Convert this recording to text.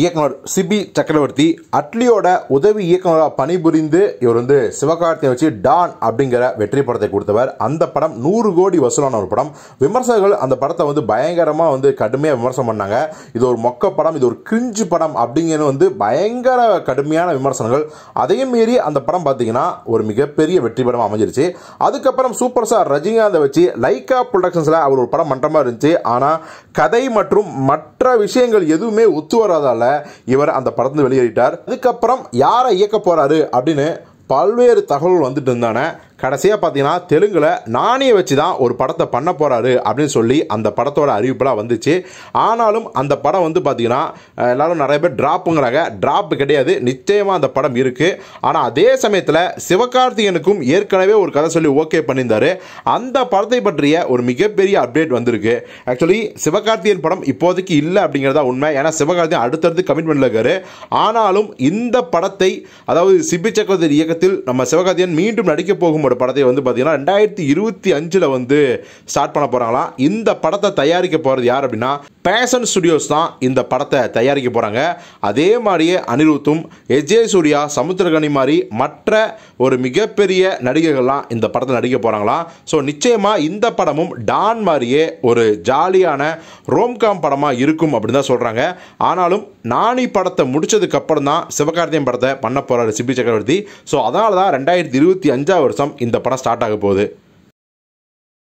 இயக்குனர் சிபி சக்கரவர்த்தி அட்லியோட உதவி இயக்குனராக பணிபுரிந்து இவர் வந்து சிவகார்த்தியை வச்சு டான் அப்படிங்கிற வெற்றி படத்தை கொடுத்தவர் அந்த படம் நூறு கோடி வசூலான ஒரு படம் விமர்சகர்கள் அந்த படத்தை வந்து பயங்கரமாக வந்து கடுமையாக விமர்சனம் பண்ணாங்க இது ஒரு மொக்க படம் இது ஒரு கிரிஞ்சு படம் அப்படிங்கிறது வந்து பயங்கர கடுமையான விமர்சனங்கள் அதையும் மீறி அந்த படம் பார்த்தீங்கன்னா ஒரு மிகப்பெரிய வெற்றி படம் அமைஞ்சிருச்சு அதுக்கப்புறம் சூப்பர் ஸ்டார் ரஜினிகாந்தை வச்சு லைக்கா ப்ரொடக்ஷன்ஸில் அவர் ஒரு படம் மன்றமாக இருந்துச்சு ஆனால் கதை மற்றும் மற்ற விஷயங்கள் எதுவுமே ஒத்து வராதால் காரணத்தினால இவர் அந்த படத்துல வெளியேறிட்டார் அதுக்கப்புறம் யாரை இயக்க போறாரு அப்படின்னு பல்வேறு தகவல் வந்துட்டு இருந்தானே கடைசியாக பார்த்தீங்கன்னா தெலுங்கில் நானே வச்சு தான் ஒரு படத்தை பண்ண போகிறாரு அப்படின்னு சொல்லி அந்த படத்தோட அறிவிப்பெல்லாம் வந்துச்சு ஆனாலும் அந்த படம் வந்து பார்த்தீங்கன்னா எல்லோரும் நிறைய பேர் ட்ராப்புங்கிறாங்க ட்ராப் கிடையாது நிச்சயமாக அந்த படம் இருக்குது ஆனால் அதே சமயத்தில் சிவகார்த்திகனுக்கும் ஏற்கனவே ஒரு கதை சொல்லி ஓகே பண்ணியிருந்தார் அந்த படத்தை பற்றிய ஒரு மிகப்பெரிய அப்டேட் வந்திருக்கு ஆக்சுவலி சிவகார்த்திகன் படம் இப்போதைக்கு இல்லை அப்படிங்கிறதா உண்மை ஏன்னா சிவகார்த்திகன் அடுத்தடுத்து கமிட்மெண்ட்டில் இருக்காரு ஆனாலும் இந்த படத்தை அதாவது சிபி சக்கரவர்த்தி இயக்கத்தில் நம்ம சிவகார்த்திகன் மீண்டும் நடிக்க போகும் ஒரு படத்தை வந்து பார்த்தீங்கன்னா ரெண்டாயிரத்தி இருபத்தி அஞ்சில் வந்து ஸ்டார்ட் பண்ண போகிறாங்களாம் இந்த படத்தை தயாரிக்க போகிறது யார் அப்படின்னா பேஷன் ஸ்டுடியோஸ் தான் இந்த படத்தை தயாரிக்க போகிறாங்க அதே மாதிரியே அனிருத்தும் எஜே சூர்யா சமுத்திரகனி மாதிரி மற்ற ஒரு மிகப்பெரிய நடிகர்கள்லாம் இந்த படத்தை நடிக்க போகிறாங்களாம் ஸோ நிச்சயமாக இந்த படமும் டான் மாதிரியே ஒரு ஜாலியான ரோம்காம் படமாக இருக்கும் அப்படின்னு தான் சொல்கிறாங்க ஆனாலும் நாணி படத்தை முடித்ததுக்கப்புறம் தான் சிவகார்த்தியம் படத்தை பண்ண போகிறாரு சிபி சக்கரவர்த்தி ஸோ அதனால தான் ரெண்டாயிரத்தி இருபத்தி அஞ்சாவது வருஷம் இந்த படம் ஸ்டார்ட் ஆக போகுது